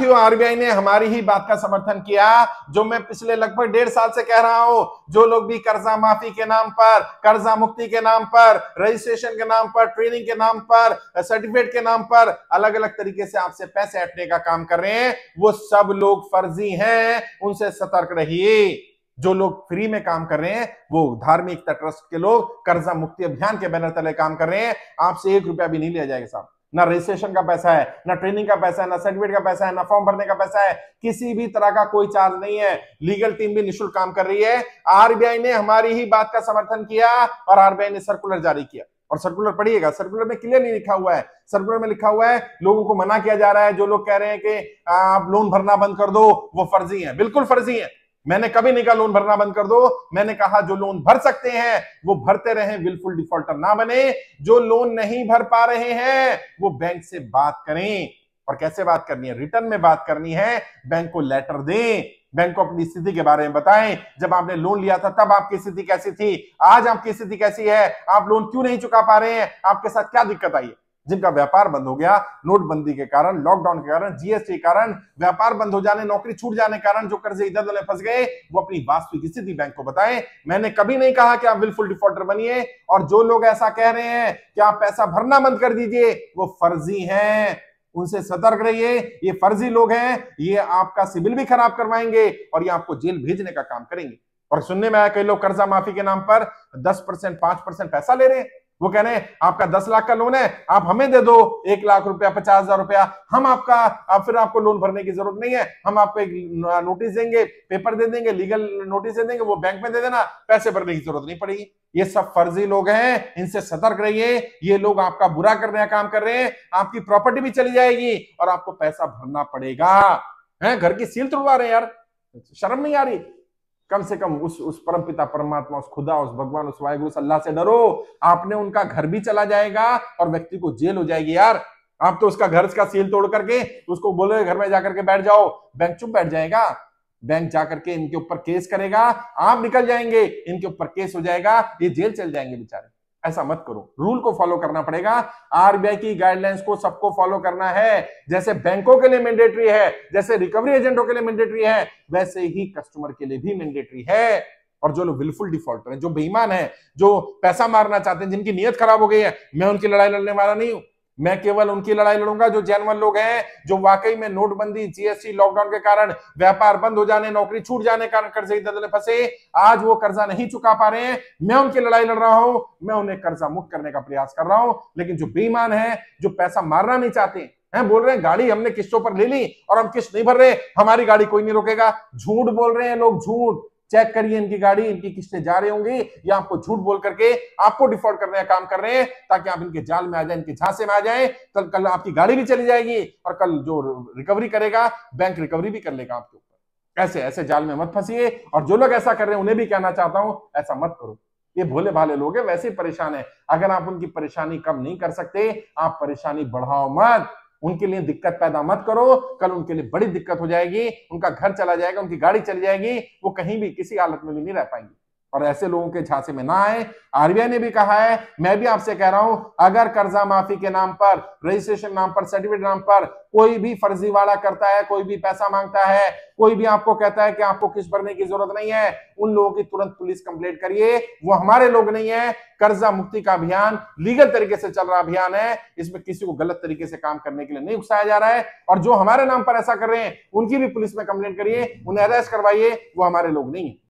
साथियों आरबीआई ने हमारी ही बात का समर्थन किया जो मैं पिछले लगभग डेढ़ साल से कह रहा हूं जो लोग भी कर्जा माफी के नाम पर कर्जा मुक्ति के नाम पर रजिस्ट्रेशन के नाम पर ट्रेनिंग के नाम पर सर्टिफिकेट के नाम पर अलग अलग तरीके से आपसे पैसे हटने का काम कर रहे हैं वो सब लोग फर्जी हैं उनसे सतर्क रहिए जो लोग फ्री में काम कर रहे हैं वो धार्मिक ट्रस्ट के लोग कर्जा मुक्ति अभियान के बैनर तले काम कर रहे हैं आपसे एक रुपया भी नहीं लिया जाएगा साहब ना रजिस्ट्रेशन का पैसा है ना ट्रेनिंग का पैसा है ना सर्टिफिकेट का पैसा है ना फॉर्म भरने का पैसा है किसी भी तरह का कोई चार्ज नहीं है लीगल टीम भी निःशुल्क काम कर रही है आरबीआई ने हमारी ही बात का समर्थन किया और आरबीआई ने सर्कुलर जारी किया और सर्कुलर पढ़िएगा सर्कुलर में क्लियरली लिखा हुआ है सर्कुलर में लिखा हुआ है लोगों को मना किया जा रहा है जो लोग कह रहे हैं कि आप लोन भरना बंद कर दो वो फर्जी है बिल्कुल फर्जी है मैंने कभी नहीं कहा लोन भरना बंद कर दो मैंने कहा जो लोन भर सकते हैं वो भरते रहे विलफुल डिफॉल्टर ना बने जो लोन नहीं भर पा रहे हैं वो बैंक से बात करें और कैसे बात करनी है रिटर्न में बात करनी है बैंक को लेटर दें बैंक को अपनी स्थिति के बारे में बताएं जब आपने लोन लिया था तब आपकी स्थिति कैसी थी आज आपकी स्थिति कैसी है आप लोन क्यों नहीं चुका पा रहे हैं आपके साथ क्या दिक्कत आई है जिनका व्यापार बंद हो गया नोटबंदी के कारण लॉकडाउन के कारण जीएसटी के कारण व्यापार बंद हो जाने नौकरी छूट जाने के कारण जो कर्जे इधर उधर फंस गए वो अपनी वास्तविक स्थिति बैंक को बताएं मैंने कभी नहीं कहा कि आप विलफुल डिफॉल्टर बनिए और जो लोग ऐसा कह रहे हैं कि आप पैसा भरना बंद कर दीजिए वो फर्जी है उनसे सतर्क रहिए ये फर्जी लोग हैं ये आपका सिविल भी खराब करवाएंगे और ये आपको जेल भेजने का काम करेंगे और सुनने में आया कई लोग कर्जा माफी के नाम पर दस परसेंट पांच परसेंट पैसा ले रहे हैं वो कह रहे हैं आपका दस लाख का लोन है आप हमें दे दो एक लाख रुपया पचास हजार रुपया हम आपका आप फिर आपको लोन भरने की जरूरत नहीं है हम आपको एक नोटिस देंगे पेपर दे देंगे लीगल नोटिस दे देंगे वो बैंक में दे देना पैसे भरने की जरूरत नहीं पड़ेगी ये सब फर्जी लोग हैं इनसे सतर्क रहिए ये लोग आपका बुरा करने का काम कर रहे हैं आपकी प्रॉपर्टी भी चली जाएगी और आपको पैसा भरना पड़ेगा है घर की सील तोड़वा रहे हैं यार शर्म नहीं आ रही कम से कम उस उस परम पिता परमात्मा उस खुदा उस भगवान उस वायुगुरु अल्लाह से डरो आपने उनका घर भी चला जाएगा और व्यक्ति को जेल हो जाएगी यार आप तो उसका घर का सील तोड़ करके उसको बोले घर में जाकर के बैठ जाओ बैंक चुप बैठ जाएगा बैंक जाकर के इनके ऊपर केस करेगा आप निकल जाएंगे इनके ऊपर केस हो जाएगा ये जेल चल जाएंगे बेचारे ऐसा मत करो रूल को फॉलो करना पड़ेगा आरबीआई की गाइडलाइंस को सबको फॉलो करना है जैसे बैंकों के लिए मैंडेटरी है जैसे रिकवरी एजेंटों के लिए मैंडेटरी है वैसे ही कस्टमर के लिए भी मैंडेटरी है और जो लोग विलफुल डिफॉल्टर हैं जो बेईमान हैं जो पैसा मारना चाहते हैं जिनकी नियत खराब हो गई है मैं उनकी लड़ाई लड़ने वाला नहीं हूं मैं केवल उनकी लड़ाई लड़ूंगा जो जैनवन लोग हैं जो वाकई में नोटबंदी जीएसटी लॉकडाउन के कारण व्यापार बंद हो जाने नौकरी छूट जाने कारण कर्जे की दलदल फंसे आज वो कर्जा नहीं चुका पा रहे हैं मैं उनकी लड़ाई लड़ रहा हूं मैं उन्हें कर्जा मुक्त करने का प्रयास कर रहा हूं लेकिन जो बेईमान है जो पैसा मारना नहीं चाहते हैं बोल रहे हैं गाड़ी हमने किस्तों पर ले ली और हम किस्त नहीं भर रहे हमारी गाड़ी कोई नहीं रोकेगा झूठ बोल रहे हैं लोग झूठ चेक करिए इनकी गाड़ी इनकी किस्तें जा रही होंगी या आपको झूठ बोल करके आपको डिफॉल्ट करने का काम कर रहे हैं ताकि आप इनके जाल में आ जाए इनके झांसे में आ जाए तो कल आपकी गाड़ी भी चली जाएगी और कल जो रिकवरी करेगा बैंक रिकवरी भी कर लेगा आपके ऊपर ऐसे ऐसे जाल में मत फंसी और जो लोग ऐसा कर रहे हैं उन्हें भी कहना चाहता हूं ऐसा मत करो ये भोले भाले लोग हैं वैसे ही परेशान है अगर आप उनकी परेशानी कम नहीं कर सकते आप परेशानी बढ़ाओ मत उनके लिए दिक्कत पैदा मत करो कल उनके लिए बड़ी दिक्कत हो जाएगी उनका घर चला जाएगा उनकी गाड़ी चली जाएगी वो कहीं भी किसी हालत में भी नहीं रह पाएंगे और ऐसे लोगों के झांसे में ना आए आरबीआई ने भी कहा है मैं भी आपसे कह रहा हूं अगर कर्जा माफी के नाम पर रजिस्ट्रेशन नाम पर सर्टिफिकेट नाम पर कोई भी फर्जीवाड़ा करता है कोई भी पैसा मांगता है कोई भी आपको कहता है कि आपको किस भरने की जरूरत नहीं है उन लोगों की तुरंत पुलिस कंप्लेट करिए वो हमारे लोग नहीं है कर्जा मुक्ति का अभियान लीगल तरीके से चल रहा अभियान है इसमें किसी को गलत तरीके से काम करने के लिए नहीं उकसाया जा रहा है और जो हमारे नाम पर ऐसा कर रहे हैं उनकी भी पुलिस में कंप्लेट करिए उन्हें अरेस्ट करवाइए वो हमारे लोग नहीं है